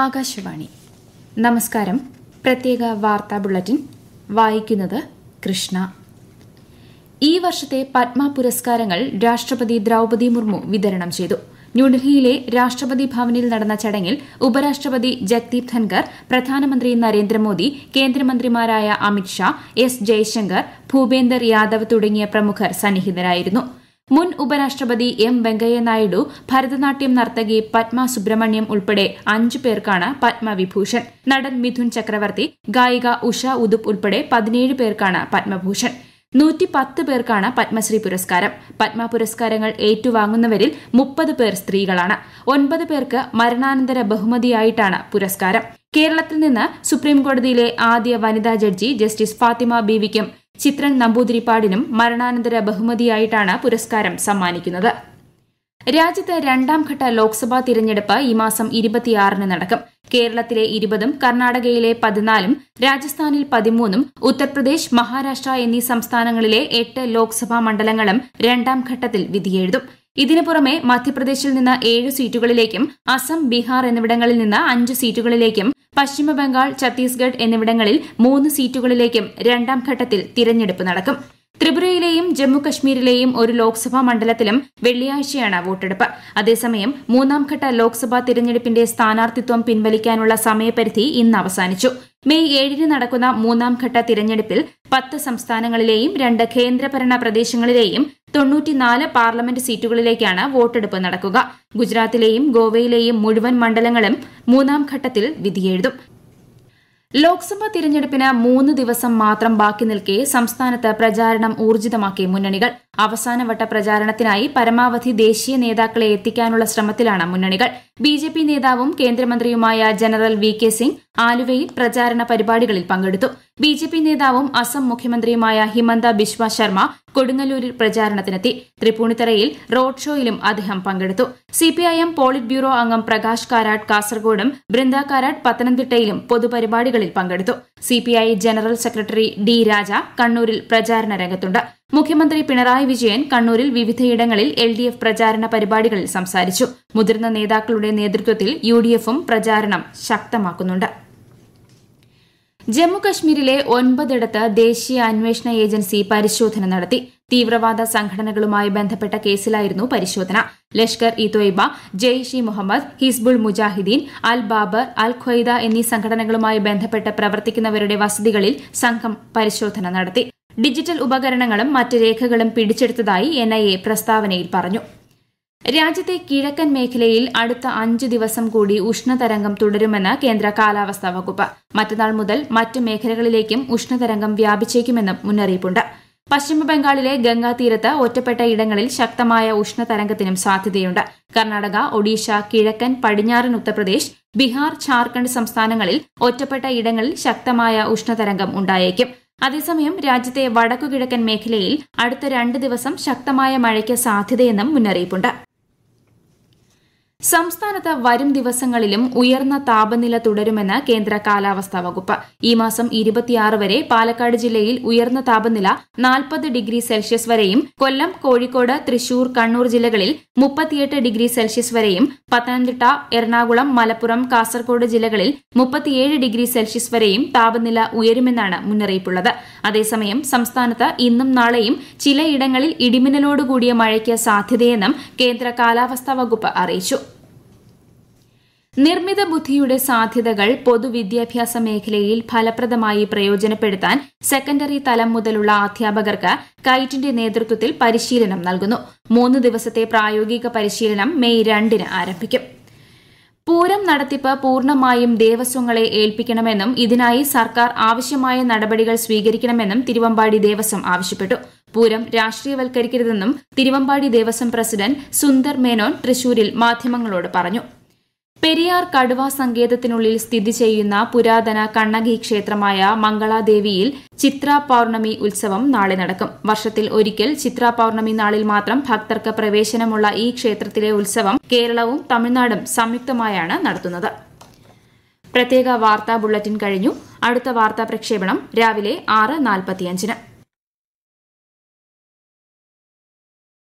ആകാശവാണി നമസ്കാരം പ്രത്യേക വാർത്താ ബുള്ളറ്റിൻ വായിക്കുന്നത് കൃഷ്ണ ഈ വർഷത്തെ പത്മ പുരസ്കാരങ്ങൾ രാഷ്ട്രപതി ദ്രൌപതി മുർമു വിതരണം ചെയ്തു ന്യൂഡൽഹിയിലെ രാഷ്ട്രപതി ഭവനിൽ നടന്ന ചടങ്ങിൽ ഉപരാഷ്ട്രപതി ജഗ്ദീപ് ധൻകർ പ്രധാനമന്ത്രി നരേന്ദ്രമോദി കേന്ദ്രമന്ത്രിമാരായ അമിത്ഷാ എസ് ജയശങ്കർ ഭൂപേന്ദർ യാദവ് തുടങ്ങിയ പ്രമുഖർ സന്നിഹിതരായിരുന്നു മുൻ ഉപരാഷ്ട്രപതി എം വെങ്കയ്യ നായിഡു ഭരതനാട്യം നർത്തകി പത്മ സുബ്രഹ്മണ്യം ഉൾപ്പെടെ അഞ്ചു പേർക്കാണ് പത്മവിഭൂഷൺ നടൻ മിഥുൻ ചക്രവർത്തി ഗായിക ഉഷ ഉദുപ് ഉൾപ്പെടെ പതിനേഴ് പേർക്കാണ് പത്മഭൂഷൺ നൂറ്റി പത്ത് പേർക്കാണ് പത്മശ്രീ പുരസ്കാരം പത്മ പുരസ്കാരങ്ങൾ ഏറ്റുവാങ്ങുന്നവരിൽ മുപ്പത് പേർ സ്ത്രീകളാണ് ഒൻപത് പേർക്ക് മരണാനന്തര ബഹുമതിയായിട്ടാണ് പുരസ്കാരം കേരളത്തിൽ നിന്ന് സുപ്രീംകോടതിയിലെ ആദ്യ വനിതാ ജഡ്ജി ജസ്റ്റിസ് ഫാത്തിമ ബീവിക്കും ചിത്രൻ നമ്പൂതിരിപ്പാടിനും മരണാനന്തര ബഹുമതിയായിട്ടാണ് പുരസ്കാരം സമ്മാനിക്കുന്നത് രാജ്യത്ത് രണ്ടാം ഘട്ട ലോക്സഭാ തിരഞ്ഞെടുപ്പ് ഈ മാസം ഇരുപത്തിയാറിന് നടക്കും കേരളത്തിലെ ഇരുപതും കർണാടകയിലെ പതിനാലും രാജസ്ഥാനിൽ പതിമൂന്നും ഉത്തർപ്രദേശ് മഹാരാഷ്ട്ര എന്നീ സംസ്ഥാനങ്ങളിലെ എട്ട് ലോക്സഭാ മണ്ഡലങ്ങളും രണ്ടാം ഘട്ടത്തിൽ വിധിയെഴുതും ഇതിനു പുറമെ മധ്യപ്രദേശിൽ നിന്ന് ഏഴ് സീറ്റുകളിലേക്കും അസം ബീഹാർ എന്നിവിടങ്ങളിൽ നിന്ന് അഞ്ച് സീറ്റുകളിലേക്കും പശ്ചിമബംഗാൾ ഛത്തീസ്ഗഡ് എന്നിവിടങ്ങളിൽ മൂന്ന് സീറ്റുകളിലേക്കും രണ്ടാം ഘട്ടത്തിൽ തിരഞ്ഞെടുപ്പ് നടക്കും ത്രിപുരയിലെയും ജമ്മു ഒരു ലോക്സഭാ മണ്ഡലത്തിലും വെള്ളിയാഴ്ചയാണ് വോട്ടെടുപ്പ് അതേസമയം മൂന്നാംഘട്ട ലോക്സഭാ തിരഞ്ഞെടുപ്പിന്റെ സ്ഥാനാർത്ഥിത്വം പിൻവലിക്കാനുള്ള സമയപരിധി ഇന്ന് അവസാനിച്ചു മെയ് ഏഴിന് നടക്കുന്ന മൂന്നാംഘട്ട തിരഞ്ഞെടുപ്പിൽ പത്ത് സംസ്ഥാനങ്ങളിലെയും രണ്ട് കേന്ദ്രഭരണ പ്രദേശങ്ങളിലെയും തൊണ്ണൂറ്റിനാല് പാർലമെന്റ് സീറ്റുകളിലേക്കാണ് വോട്ടെടുപ്പ് നടക്കുക ഗുജറാത്തിലെയും ഗോവയിലെയും മുഴുവൻ മണ്ഡലങ്ങളും മൂന്നാം ഘട്ടത്തിൽ വിധിയെഴുതും ലോക്സഭാ തിരഞ്ഞെടുപ്പിന് മൂന്ന് ദിവസം മാത്രം ബാക്കി നിൽക്കെ സംസ്ഥാനത്ത് പ്രചാരണം ഊർജിതമാക്കി മുന്നണികൾ അവസാനവട്ട പ്രചാരണത്തിനായി പരമാവധി ദേശീയ നേതാക്കളെ എത്തിക്കാനുള്ള ശ്രമത്തിലാണ് മുന്നണികൾ ബി ജെ പി നേതാവും കേന്ദ്രമന്ത്രിയുമായ ജനറൽ വി കെ സിംഗ് ആലുവയിൽ പ്രചാരണ പരിപാടികളിൽ പങ്കെടുത്തു ബി ജെ പി നേതാവും അസം മുഖ്യമന്ത്രിയുമായ ഹിമന്ത ബിശ്വ ശർമ്മ കൊടുങ്ങല്ലൂരിൽ പ്രചാരണത്തിനെത്തി തൃപ്പൂണിത്തറയിൽ റോഡ് ഷോയിലും അദ്ദേഹം പങ്കെടുത്തു സിപിഐഎം പോളിറ്റ് ബ്യൂറോ അംഗം പ്രകാശ് കാരാട്ട് കാസർഗോഡും ബൃന്ദ കാരാട്ട് പത്തനംതിട്ടയിലും പൊതുപരിപാടികളിൽ പങ്കെടുത്തു സിപിഐ ജനറൽ സെക്രട്ടറി ഡി രാജ കണ്ണൂരിൽ പ്രചാരണ രംഗത്തുണ്ട് മുഖ്യമന്ത്രി പിണറായി വിജയൻ കണ്ണൂരിൽ വിവിധയിടങ്ങളിൽ എൽ ഡി എഫ് പ്രചാരണ പരിപാടികളിൽ സംസാരിച്ചു മുതിർന്ന നേതാക്കളുടെ നേതൃത്വത്തിൽ യു ഡി എഫും പ്രചാരണം ശക്തമാക്കുന്നുണ്ട് ജമ്മുകശ്മീരിലെ ഒൻപതിടത്ത് ദേശീയ അന്വേഷണ ഏജൻസി പരിശോധന നടത്തി തീവ്രവാദ സംഘടനകളുമായി ബന്ധപ്പെട്ട കേസിലായിരുന്നു പരിശോധന ലഷ്കർ ഇ തൊയ്ബ ജെയ്ഷി മുഹമ്മദ് ഹിസ്ബുൾ മുജാഹിദ്ദീൻ അൽ ബാബർ അൽ ഖ്വൈദ എന്നീ സംഘടനകളുമായി ബന്ധപ്പെട്ട് പ്രവർത്തിക്കുന്നവരുടെ വസതികളിൽ സംഘം പരിശോധന നടത്തി ഡിജിറ്റൽ ഉപകരണങ്ങളും മറ്റ് രേഖകളും പിടിച്ചെടുത്തതായി എൻഐഎ പ്രസ്താവനയിൽ പറഞ്ഞു രാജ്യത്തെ കിഴക്കൻ മേഖലയിൽ അടുത്ത അഞ്ച് ദിവസം കൂടി ഉഷ്ണതരംഗം തുടരുമെന്ന് കേന്ദ്ര കാലാവസ്ഥാ വകുപ്പ് മറ്റന്നാൾ മുതൽ മറ്റ് മേഖലകളിലേക്കും ഉഷ്ണതരംഗം വ്യാപിച്ചേക്കുമെന്നും മുന്നറിയിപ്പുണ്ട് പശ്ചിമബംഗാളിലെ തീരത്ത് ഒറ്റപ്പെട്ട ഇടങ്ങളിൽ ശക്തമായ ഉഷ്ണതരംഗത്തിനും സാധ്യതയുണ്ട് കർണാടക ഒഡീഷ കിഴക്കൻ പടിഞ്ഞാറൻ ഉത്തർപ്രദേശ് ബീഹാർ ഝാർഖണ്ഡ് സംസ്ഥാനങ്ങളിൽ ഒറ്റപ്പെട്ട ഇടങ്ങളിൽ ശക്തമായ ഉഷ്ണതരംഗം ഉണ്ടായേക്കും അതേസമയം രാജ്യത്തെ വടക്കുകിഴക്കൻ മേഖലയിൽ അടുത്ത രണ്ട് ദിവസം ശക്തമായ മഴയ്ക്ക് സാധ്യതയെന്നും മുന്നറിയിപ്പുണ്ട് സംസ്ഥാനത്ത് വരും ദിവസങ്ങളിലും ഉയർന്ന താപനില തുടരുമെന്ന് കേന്ദ്ര കാലാവസ്ഥാ വകുപ്പ് ഈ മാസം ഇരുപത്തിയാറ് വരെ പാലക്കാട് ജില്ലയിൽ ഉയർന്ന താപനില നാൽപ്പത് ഡിഗ്രി സെൽഷ്യസ് വരെയും കൊല്ലം കോഴിക്കോട് തൃശൂർ കണ്ണൂർ ജില്ലകളിൽ മുപ്പത്തിയെട്ട് ഡിഗ്രി സെൽഷ്യസ് വരെയും പത്തനംതിട്ട എറണാകുളം മലപ്പുറം കാസർഗോഡ് ജില്ലകളിൽ മുപ്പത്തിയേഴ് ഡിഗ്രി സെൽഷ്യസ് വരെയും താപനില ഉയരുമെന്നാണ് മുന്നറിയിപ്പുള്ളത് അതേസമയം സംസ്ഥാനത്ത് ഇന്നും നാളെയും ചിലയിടങ്ങളിൽ ഇടിമിന്നലോടുകൂടിയ മഴയ്ക്ക് സാധ്യതയെന്നും കേന്ദ്ര കാലാവസ്ഥാ വകുപ്പ് അറിയിച്ചു നിർമ്മിത ബുദ്ധിയുടെ സാധ്യതകൾ പൊതുവിദ്യാഭ്യാസ മേഖലയിൽ ഫലപ്രദമായി പ്രയോജനപ്പെടുത്താൻ സെക്കൻഡറി തലം മുതലുള്ള അധ്യാപകർക്ക് കൈറ്റിന്റെ നേതൃത്വത്തിൽ പരിശീലനം നൽകുന്നു മൂന്ന് ദിവസത്തെ പ്രായോഗിക പരിശീലനം മെയ് രണ്ടിന് ആരംഭിക്കും പൂരം നടത്തിപ്പ് പൂർണ്ണമായും ദേവസ്വങ്ങളെ ഏൽപ്പിക്കണമെന്നും ഇതിനായി സർക്കാർ ആവശ്യമായ നടപടികൾ സ്വീകരിക്കണമെന്നും തിരുവമ്പാടി ദേവസ്വം ആവശ്യപ്പെട്ടു പൂരം രാഷ്ട്രീയവൽക്കരിക്കരുതെന്നും തിരുവമ്പാടി ദേവസ്വം പ്രസിഡന്റ് സുന്ദർ മേനോൻ തൃശൂരിൽ മാധ്യമങ്ങളോട് പറഞ്ഞു പെരിയാർ കടുവ സങ്കേതത്തിനുള്ളിൽ സ്ഥിതി ചെയ്യുന്ന പുരാതന കണ്ണകി ക്ഷേത്രമായ മംഗളാദേവിയിൽ ചിത്ര പൌർണമി ഉത്സവം നാളെ നടക്കും വർഷത്തിൽ ഒരിക്കൽ ചിത്ര പൌർണമി നാളിൽ മാത്രം ഭക്തർക്ക് പ്രവേശനമുള്ള ഈ ക്ഷേത്രത്തിലെ ഉത്സവം കേരളവും തമിഴ്നാടും സംയുക്തമായാണ് നടത്തുന്നത് പ്രത്യേക വാർത്താ ബുള്ളറ്റിൻ കഴിഞ്ഞു അടുത്ത വാർത്താ പ്രക്ഷേപണം രാവിലെ ആറ് നാൽപ്പത്തിയഞ്ചിന്